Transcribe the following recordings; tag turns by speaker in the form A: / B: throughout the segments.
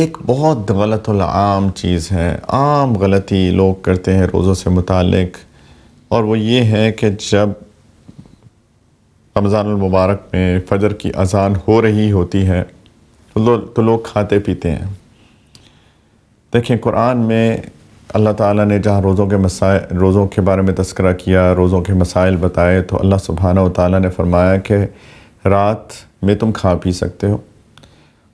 A: एक बहुत गलत आम चीज़ है आम गलती लोग करते हैं रोज़ों से मुतक और वो ये है कि जब रमज़ानमबारक में फजर की अजान हो रही होती है तो, तो लोग खाते पीते हैं देखें कुरान में अल्लाह ताला ने जहाँ रोज़ों के मसाए रोज़ों के बारे में तस्करा किया रोज़ों के मसाइल बताए तो अल्लाह सुबहाना ताली ने फरमाया कि रात में तुम खा पी सकते हो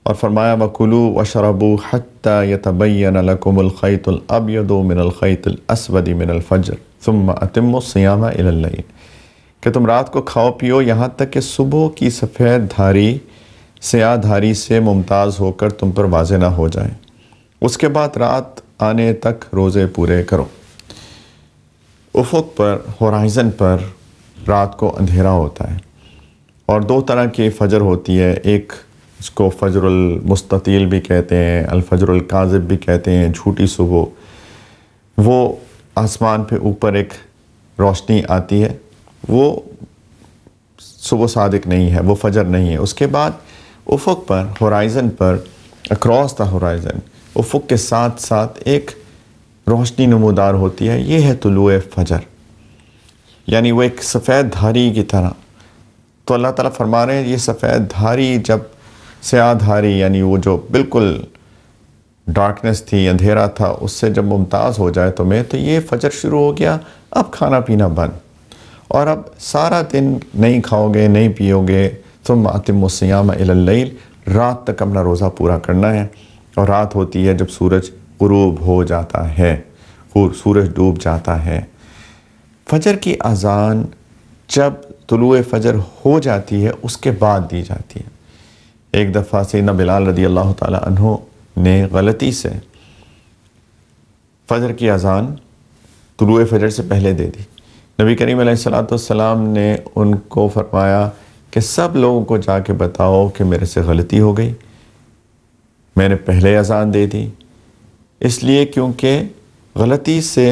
A: और फरमाया वकुलू वशरबू हत्ता यतबैन लकुमलख़ैतलअबयदमिनख़ैतलअसवदी मिनलफ़जर सुम अतम सयामा इल्लिन कि तुम रात को खाओ पियो यहाँ तक कि सुबह की सफ़ेद धारी धारी से मुमताज़ होकर तुम पर वाज ना हो जाए उसके बाद रात आने तक रोज़े पूरे करो उफक पर होराइज़न पर रात को अंधेरा होता है और दो तरह की फ़जर होती है एक इसको फजरुल मुस्ततील भी कहते हैं अलफजरुल काजिब भी कहते हैं झूठी सुबह वो आसमान पे ऊपर एक रोशनी आती है वो सुबह सादिक नहीं है वो फजर नहीं है उसके बाद उफुक पर होराइज़न पर अक्रॉस द होराइज़न उफुक के साथ साथ एक रोशनी नमोदार होती है ये है तुलुए फजर यानी वो एक सफ़ेद धारी की तरह तो अल्लाह ताला फरमा रहे हैं ये सफ़ेद धारी जब सयाधारी यानी वो जो बिल्कुल डार्कनेस थी अंधेरा था उससे जब मुमताज़ हो जाए तुम्हें तो ये फजर शुरू हो गया अब खाना पीना बंद और अब सारा दिन नहीं खाओगे नहीं पियोगे तुम आतिमसयाम अल्लैल रात तक अपना रोज़ा पूरा करना है और रात होती है जब सूरज गुरूब हो जाता है सूरज डूब जाता है फजर की अज़ान जब तुलु फजर हो जाती है उसके बाद दी जाती है एक दफ़ा सीना बिलाल रदी अल्लाह तहों ने गलती से फ़जर की अज़ान तुलु फ़जर से पहले दे दी नबी करीम सलाम ने उनको फरमाया कि सब लोगों को जाके बताओ कि मेरे से गलती हो गई मैंने पहले अज़ान दे दी इसलिए क्योंकि गलती से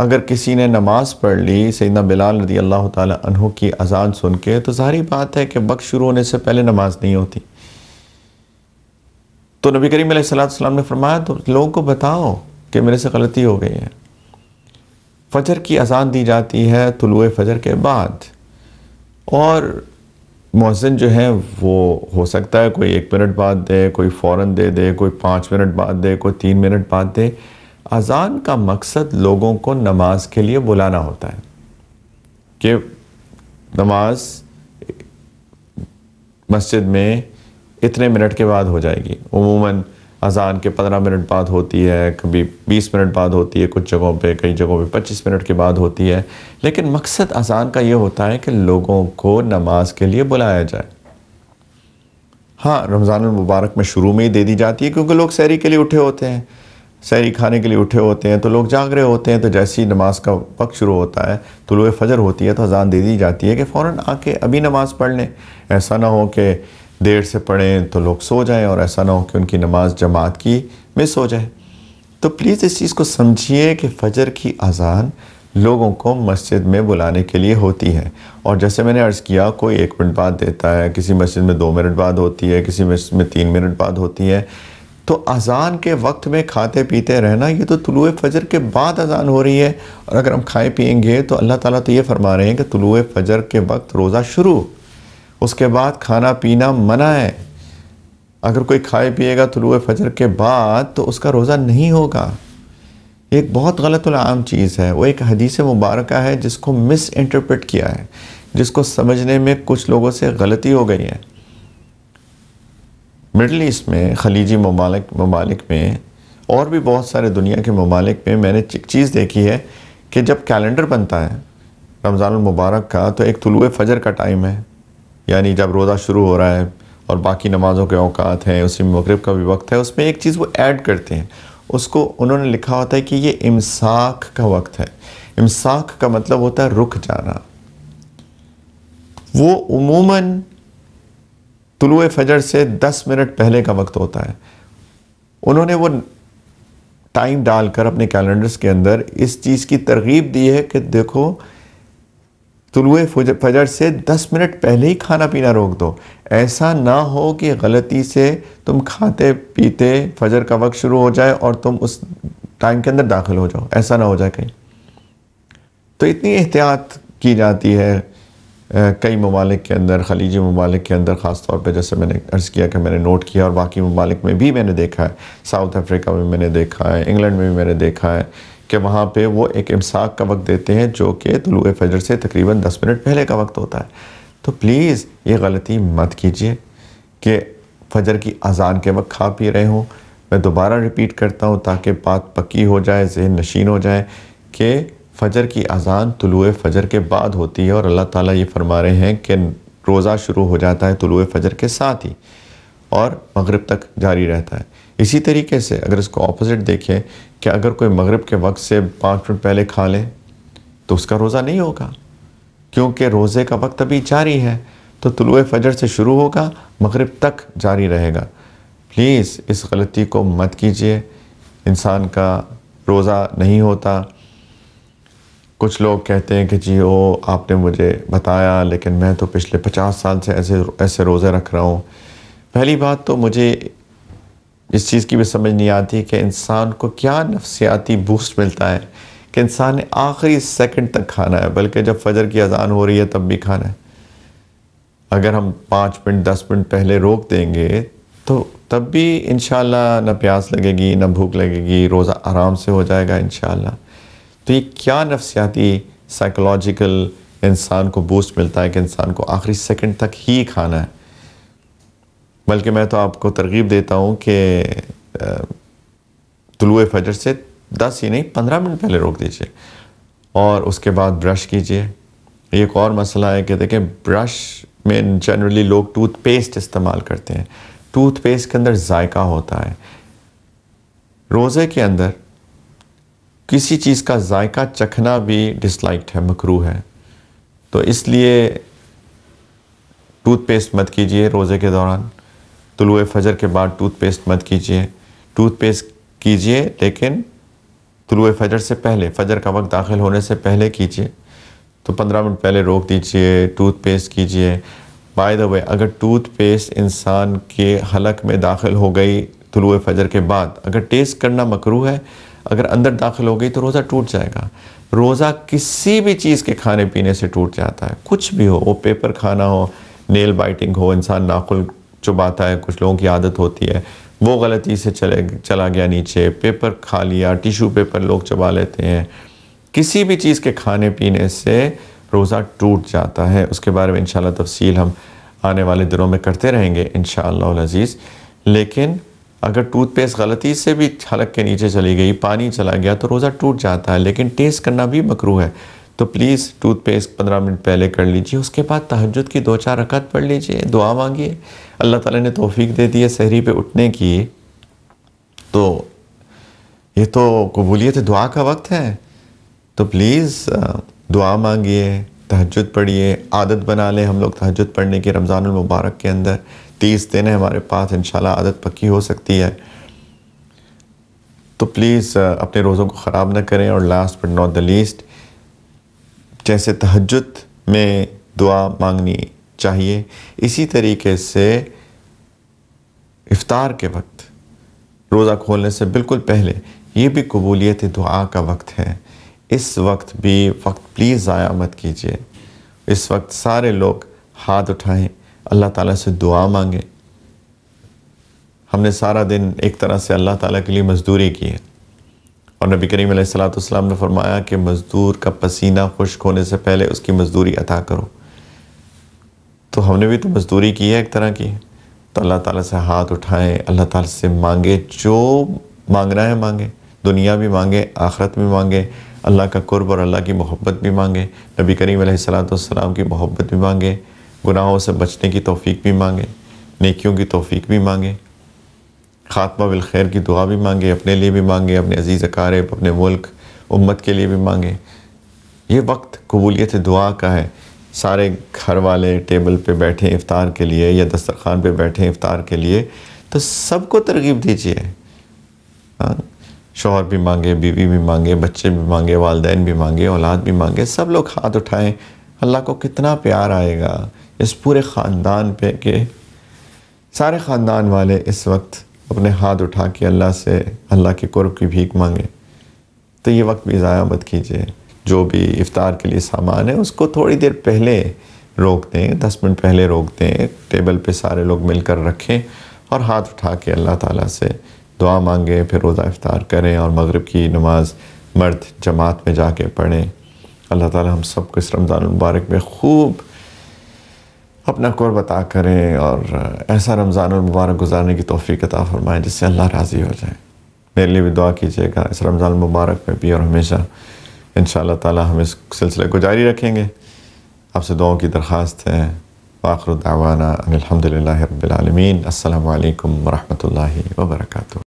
A: अगर किसी ने नमाज़ पढ़ ली सैदा बिलाल रदी अल्लाह तहु की अजान सुन के तो सारी बात है कि वक्त शुरू होने से पहले नमाज नहीं होती तो नबी करीम सलाम ने फरमाया तो लोगों को बताओ कि मेरे से गलती हो गई है फजर की अजान दी जाती है तुलु फजर के बाद और मौसन जो है वो हो सकता है कोई एक मिनट बाद दे कोई फ़ौर दे दे कोई पाँच मिनट बाद दे कोई तीन मिनट बाद दे अज़ान का मकसद लोगों को नमाज के लिए बुलाना होता है कि नमाज मस्जिद में इतने मिनट के बाद हो जाएगी उमूमन अज़ान के पंद्रह मिनट बाद होती है कभी बीस मिनट बाद होती है कुछ जगहों पे कई जगहों पे पच्चीस मिनट के बाद होती है लेकिन मकसद अज़ान का ये होता है कि लोगों को नमाज के लिए बुलाया जाए हाँ रमज़ान मुबारक में शुरू में ही दे दी जाती है क्योंकि लोग सैरी के लिए उठे होते हैं सैरी खाने के लिए उठे होते हैं तो लोग जाग रहे होते हैं तो जैसी नमाज का वक्त शुरू होता है तुलु तो फजर होती है तो अजान दे दी जाती है कि फ़ौर आके अभी नमाज पढ़ लें ऐसा ना हो कि देर से पढ़ें तो लोग सो जाएं और ऐसा ना हो कि उनकी नमाज जमात की मिस हो जाए तो प्लीज़ इस चीज़ को समझिए कि फजर की अजान लोगों को मस्जिद में बुलाने के लिए होती है और जैसे मैंने अर्ज़ किया कोई एक मिनट बाद देता है किसी मस्जिद में दो मिनट बाद होती है किसी मस्जिद में तीन मिनट बाद होती है तो अज़ान के वक्त में खाते पीते रहना ये तो तुलु फ़जर के बाद अज़ान हो रही है और अगर हम खाए पियेंगे तो अल्लाह ताला तो ये फरमा रहे हैं कि तुलु फ़जर के वक्त रोज़ा शुरू उसके बाद खाना पीना मना है अगर कोई खाए पिएगा तुलु फ़जर के बाद तो उसका रोज़ा नहीं होगा एक बहुत गलत आम चीज़ है वो एक हदीस मुबारक है जिसको मिस इंटरप्रेट किया है जिसको समझने में कुछ लोगों से गलती हो गई है मिडल ईस्ट में खलीजी ममालिक ममालिक में और भी बहुत सारे दुनिया के ममालिक में मैंने एक चीज़ देखी है कि जब कैलेंडर बनता है रमज़ानमबारक का तो एक तुलु फजर का टाइम है यानी जब रोज़ा शुरू हो रहा है और बाकी नमाज़ों के अवकात हैं उसी मगरब का भी वक्त है उसमें एक चीज़ वो ऐड करते हैं उसको उन्होंने लिखा होता है कि ये इमसाख का वक्त है इमसाख का मतलब होता है रुक जाना वो उमूमन तुलु फजर से 10 मिनट पहले का वक्त होता है उन्होंने वो टाइम डालकर अपने कैलेंडर्स के अंदर इस चीज़ की तरगीब दी है कि देखो तुलु फजर से 10 मिनट पहले ही खाना पीना रोक दो ऐसा ना हो कि गलती से तुम खाते पीते फजर का वक्त शुरू हो जाए और तुम उस टाइम के अंदर दाखिल हो जाओ ऐसा ना हो जाए कहीं तो इतनी एहतियात की जाती है कई ममालिक के अंदर खलीजी ममालिक के अंदर ख़ास तौर पर जैसे मैंने अर्ज़ किया कि मैंने नोट किया और बाकी ममालिक में भी मैंने देखा है साउथ अफ्रीका में मैंने देखा है इंग्लैंड में भी मैंने देखा है कि वहाँ पर वो एक इमसाक का वक्त देते हैं जो कि तलुए फजर से तकरीबन दस मिनट पहले का वक्त होता है तो प्लीज़ ये गलती मत कीजिए कि फजर की अजान के वक्त खा पी रहे हों मैं दोबारा रिपीट करता हूँ ताकि बात पक्की हो जाए जहन नशीन हो जाए कि फ़जर की अज़ान तुलु फ़जर के बाद होती है और अल्लाह ताला ये फरमा रहे हैं कि रोज़ा शुरू हो जाता है तुलु फ़जर के साथ ही और मगरब तक जारी रहता है इसी तरीके से अगर इसको ऑपोजिट देखें कि अगर कोई मगरब के वक्त से पाँच मिनट पहले खा लें तो उसका रोज़ा नहीं होगा क्योंकि रोज़े का वक्त अभी जारी है तो तुलु फ़जर से शुरू होगा मगरब तक जारी रहेगा प्लीज़ इस गलती को मत कीजिए इंसान का रोज़ा नहीं होता कुछ लोग कहते हैं कि जी ओ आपने मुझे बताया लेकिन मैं तो पिछले पचास साल से ऐसे ऐसे रोज़े रख रहा हूँ पहली बात तो मुझे इस चीज़ की भी समझ नहीं आती कि इंसान को क्या नफसियाती बूस्ट मिलता है कि इंसान ने आखिरी सेकंड तक खाना है बल्कि जब फजर की अजान हो रही है तब भी खाना है अगर हम पाँच मिनट दस मिनट पहले रोक देंगे तो तब भी इन ना प्यास लगेगी ना भूख लगेगी रोज़ा आराम से हो जाएगा इन तो ये क्या नफसियाती साइकोलॉजिकल इंसान को बूस्ट मिलता है कि इंसान को आखिरी सेकंड तक ही खाना है बल्कि मैं तो आपको तरगीब देता हूँ कि तुलु फजर से दस ही नहीं पंद्रह मिनट पहले रोक दीजिए और उसके बाद ब्रश कीजिए एक और मसला है कि देखें ब्रश में जनरली लोग टूथपेस्ट इस्तेमाल करते हैं टूथपेस्ट के अंदर जायका होता है रोज़े के अंदर किसी चीज़ का जायका चखना भी डिसलाइक्ड है मकरू है तो इसलिए टूथपेस्ट मत कीजिए रोज़े के दौरान तुलु फजर के बाद टूथपेस्ट मत कीजिए टूथपेस्ट कीजिए लेकिन तुलु फजर से पहले फजर का वक्त दाखिल होने से पहले कीजिए तो पंद्रह मिनट पहले रोक दीजिए टूथपेस्ट कीजिए बाय द वे अगर टूथपेस्ट इंसान के हलक में दाखिल हो गई तुलु फजर के बाद अगर टेस्ट करना मकरू है अगर अंदर दाखिल हो गई तो रोज़ा टूट जाएगा रोज़ा किसी भी चीज़ के खाने पीने से टूट जाता है कुछ भी हो वो पेपर खाना हो नेल बाइटिंग हो इंसान नाखुल चुबाता है कुछ लोगों की आदत होती है वो गलती से चले चला गया नीचे पेपर खा लिया टिशू पेपर लोग चबा लेते हैं किसी भी चीज़ के खाने पीने से रोज़ा टूट जाता है उसके बारे में इन तफसील हम आने वाले दिनों में करते रहेंगे इन अज़ीज़ लेकिन अगर टूथपेस्ट गलती से भी छलक के नीचे चली गई पानी चला गया तो रोज़ा टूट जाता है लेकिन टेस्ट करना भी मकरू है तो प्लीज़ टूथपेस्ट पंद्रह मिनट पहले कर लीजिए उसके बाद तहजद की दो चार रकत पढ़ लीजिए दुआ मांगिए अल्लाह ताला ने तोफ़ी दे दी है सहरी पे उठने की तो ये तो कबूलियत दुआ का वक्त है तो प्लीज़ दुआ मांगिए तहजद पढ़िए आदत बना लें हम लोग तहजद पढ़ने की रमज़ानमबारक के अंदर तीस दिन है हमारे पास इन आदत पक्की हो सकती है तो प्लीज़ uh, अपने रोज़ों को ख़राब ना करें और last but not the least जैसे तहजद में दुआ मांगनी चाहिए इसी तरीके से इफ़ार के वक्त रोज़ा खोलने से बिल्कुल पहले ये भी कबूलियत दुआ का वक्त है इस वक्त भी वक्त प्लीज़ ज़ाया मत कीजिए इस वक्त सारे लोग हाथ उठाएं अल्लाह ताला से दुआ मांगें हमने सारा दिन एक तरह से अल्लाह ताला के लिए मजदूरी की है और नबी करीम सलाम ने फरमाया कि मज़दूर का पसीना खुश्क होने से पहले उसकी मजदूरी अदा करो तो हमने भी तो मजदूरी की है एक तरह की तो अल्लाह ताला से हाथ उठाएं अल्लाह ताला से मांगे जो मांगना है मांगे दुनिया भी मांगे आखरत भी मांगे अल्लाह का कुर्ब और अल्लाह की मोहब्बत भी मांगे नबी करीम सलातम की मोहब्बत भी मांगे गुनाहों से बचने की तोफ़ी भी मांगे नेकियों की तोफ़ी भी मांगे ख़ात्मा बिलखैर की दुआ भी मांगे अपने लिए भी मांगे अपने अजीज़ अकारब अपने मुल्क उम्मत के लिए भी मांगे ये वक्त कबूलियत दुआ का है सारे घर वाले टेबल पे बैठे इफ़ार के लिए या दस्तरखान पे बैठे इफ़ार के लिए तो सबको तरगीब दीजिए हाँ, शोहर भी मांगे बीवी भी मांगे बच्चे भी मांगे वालदेन भी मांगे औलाद भी मांगे सब लोग हाथ उठाएं अल्लाह को कितना प्यार आएगा इस पूरे ख़ानदान पे के सारे ख़ानदान वाले इस वक्त अपने हाथ उठा के अल्लाह से अल्लाह के कुर्ब की भीख मांगे तो ये वक्त भी ज़ाया मत कीजिए जो भी इफ़ार के लिए सामान है उसको थोड़ी देर पहले रोक दें दस मिनट पहले रोक दें टेबल पे सारे लोग मिलकर रखें और हाथ उठा के अल्लाह ताला से दुआ मांगें फिर रोज़ा इफ्तार करें और मगरब की नमाज़ मर्द जमात में जाके पढ़ें अल्लाह ताला हम सब को इस रमज़ान मुबारक में खूब अपना क़ुरबता करें और ऐसा रमज़ान मुबारक गुजारने की तोफ़ी अता फ़रमाएँ जिससे अल्लाह राज़ी हो जाए मेरे लिए भी दुआ कीजिएगा इस रमज़ान मुबारक में भी और हमेशा इन ताला हम इस सिलसिले को जारी रखेंगे आपसे दुआओं की दरख्वास्त है आखर दावाना अलहमदिल्ला रबालमीन वरहमल वर्का